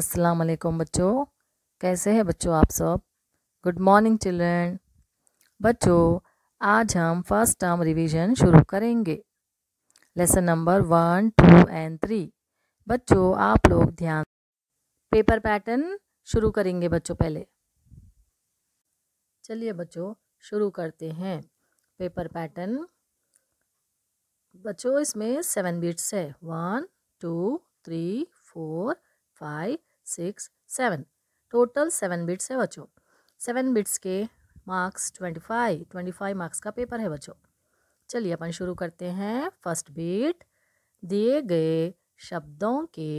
अस्सलाम वालेकुम बच्चों कैसे हैं बच्चों आप सब गुड मॉर्निंग चिल्ड्रन बच्चों आज हम फर्स्ट टर्म रिवीजन शुरू करेंगे lesson number one two and three बच्चों आप लोग ध्यान पेपर पैटर्न शुरू करेंगे बच्चों पहले चलिए बच्चों शुरू करते हैं पेपर पैटर्न बच्चों इसमें सेवन बीट्स है one two three four five six seven total seven bits है बच्चों सेवन बिट्स के marks twenty five twenty five marks का पेपर है बच्चों चलिए अपन शुरू करते हैं फर्स्ट बीट दिए गए शब्दों के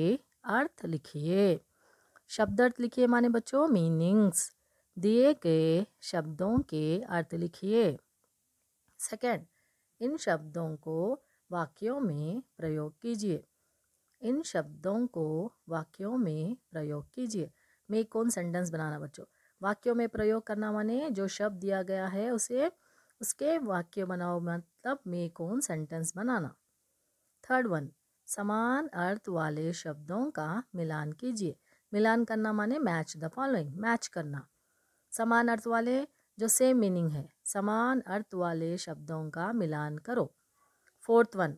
अर्थ लिखिए शब्द अर्थ लिखिए माने बच्चों मीनिंग्स दिए गए शब्दों के अर्थ लिखिए सेकंड इन शब्दों को वाक्यों में प्रयोग कीजिए इन शब्दों को वाक्यों में प्रयोग कीजिए मेक कौन सेंटेंस बनाना बच्चों वाक्यों में प्रयोग करना माने जो शब्द दिया गया है उसे उसके वाक्य बनाओ मतलब मेक कौन सेंटेंस बनाना थर्ड वन समान अर्थ वाले शब्दों का मिलान कीजिए मिलान करना माने मैच द फॉलोइंग मैच करना समान अर्थ वाले जो सेम मीनिंग है समान अर्थ वाले शब्दों का मिलान करो फोर्थ वन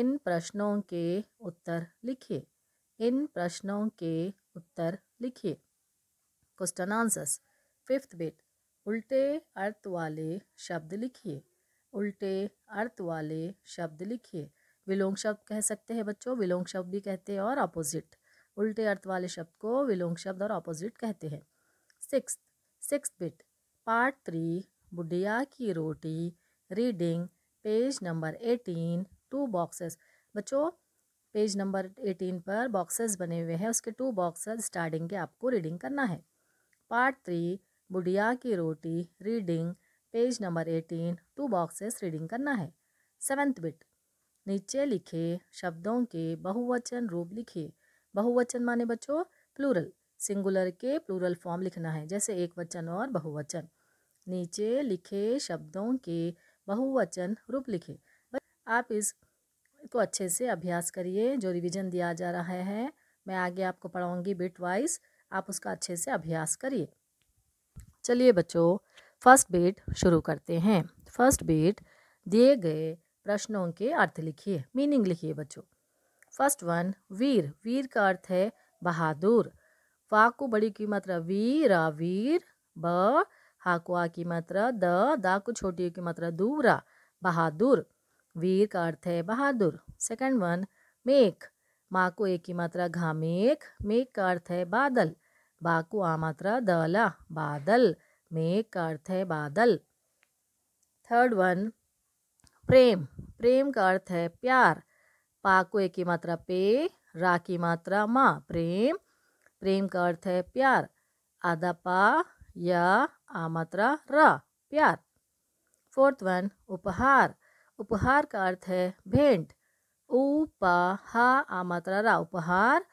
इन प्रश्नों के उत्तर लिखिए इन प्रश्नों के उत्तर लिखिए क्वेश्चन आंसर्स फिफ्थ बिट उल्टे अर्थ वाले शब्द लिखिए उल्टे अर्थ वाले शब्द लिखिए विलोंग शब्द कह सकते हैं बच्चों विलोंग शब्द भी कहते हैं और अपोजिट उल्टे अर्थ वाले शब्द को विलोंग शब्द और अपोजिट कहते हैं six six bit part three बुढ़िया की रोटी reading page number eighteen two boxes बच्चों पेज नंबर एटीन पर बॉक्सेस बने हुए हैं उसके टू बॉक्सेस स्टार्टिंग के आपको रीडिंग करना है पार्ट थ्री बुढ़िया की रोटी reading page number eighteen two boxes reading करना है सेवेंथ बिट नीचे लिखे शब्दों के बहुवचन रूप लिखिए बहुवचन माने बच्चों प्लूरल सिंगुलर के प्लूरल फॉर्म लिखना है जैसे एक वचन और बहुवचन नीचे लिखे शब्दों के बहुवचन रूप लिखे आप इस को अच्छे से अभ्यास करिए जो रिवीजन दिया जा रहा है मैं आगे आपको पढ़ाऊंगी बिट वाइज आप उसका अच्छे से अभ्यास करिए चलिए बच्चों फर्स्ट बीट शुरू करते हैं फर्स्ट बीट दिए गए प्रश्नों के अर्थ लिखिए मीनिंग लिखिए बच्चों फर्स्ट वन वीर वीर का अर्थ है बहादुर फा को बड़ी की मात्रा वीर वीर ब हाकुआ की मात्रा द दा को छोटी की मात्रा दूरा बहादुर वीर का अर्थ है बहादुर सेकंड वन मेघ माँ को एक ही मात्रा घा मेघ मेघ का अर्थ है बादल बा को आ मात्रा दला बादल मेघ का अर्थ है बादल थर्ड वन प्रेम प्रेम का अर्थ है प्यार पा को एक ही मात्रा पे रा की मात्रा माँ प्रेम प्रेम का अर्थ है प्यार आधा पा या आ मात्रा रा प्यार फोर्थ वन उपहार उपहार का अर्थ है भेंट उ हा आ मात्रा रा उपहार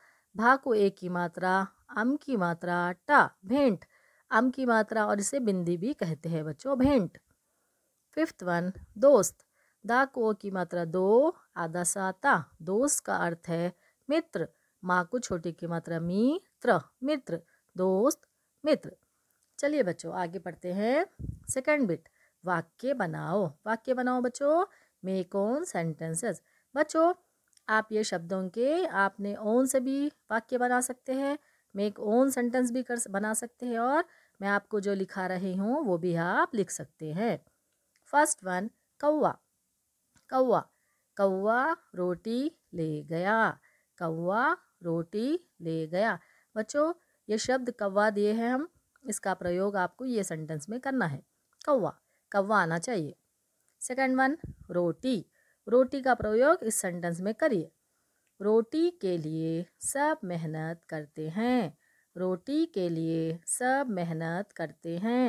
भा को ए की मात्रा अम की मात्रा टा भेंट अम की मात्रा और इसे बिंदी भी कहते हैं बच्चों भेंट फिफ्थ वन दोस्त दा को की मात्रा दो आधा ता दोस्त का अर्थ है मित्र माँ को छोटी की मात्रा मी त्र मित्र दोस्त मित्र चलिए बच्चों आगे पढ़ते हैं सेकंड बिट वाक्य बनाओ वाक्य बनाओ बच्चों मेक ओन सेंटेंसेस बच्चों आप ये शब्दों के आपने ओन से भी वाक्य बना सकते हैं मेक ओन सेंटेंस भी कर बना सकते हैं और मैं आपको जो लिखा रही हूँ वो भी आप लिख सकते हैं फर्स्ट वन कौवा कौवा कौवा रोटी ले गया कौवा रोटी ले गया बच्चों ये शब्द कौवा दिए हैं हम इसका प्रयोग आपको ये सेंटेंस में करना है कौवा कौवा आना चाहिए सेकंड वन रोटी रोटी का प्रयोग इस सेंटेंस में करिए रोटी के लिए सब मेहनत करते हैं रोटी के लिए सब मेहनत करते हैं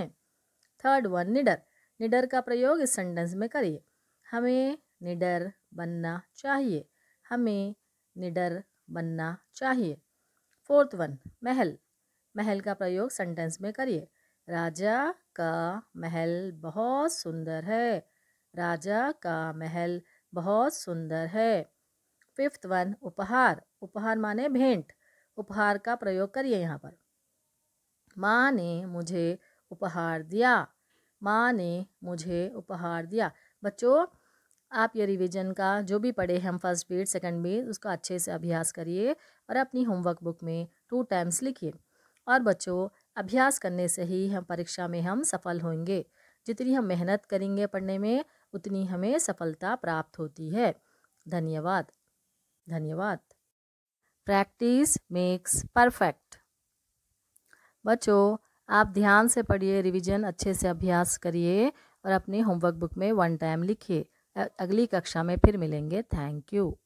थर्ड वन निडर निडर का प्रयोग इस सेंटेंस में करिए हमें निडर बनना चाहिए हमें निडर बनना चाहिए फोर्थ वन महल महल का प्रयोग सेंटेंस में करिए राजा का महल बहुत सुंदर है राजा का महल बहुत सुंदर है फिफ्थ वन उपहार उपहार माने भेंट उपहार का प्रयोग करिए यहाँ पर माँ ने मुझे उपहार दिया माँ ने मुझे उपहार दिया बच्चों आप ये रिवीजन का जो भी पढ़े हम फर्स्ट बीट सेकंड बीट उसका अच्छे से अभ्यास करिए और अपनी होमवर्क बुक में टू टाइम्स लिखिए और बच्चों अभ्यास करने से ही हम परीक्षा में हम सफल होंगे जितनी हम मेहनत करेंगे पढ़ने में उतनी हमें सफलता प्राप्त होती है धन्यवाद धन्यवाद प्रैक्टिस मेक्स परफेक्ट बच्चों आप ध्यान से पढ़िए रिवीजन अच्छे से अभ्यास करिए और अपने होमवर्क बुक में वन टाइम लिखिए अगली कक्षा में फिर मिलेंगे थैंक यू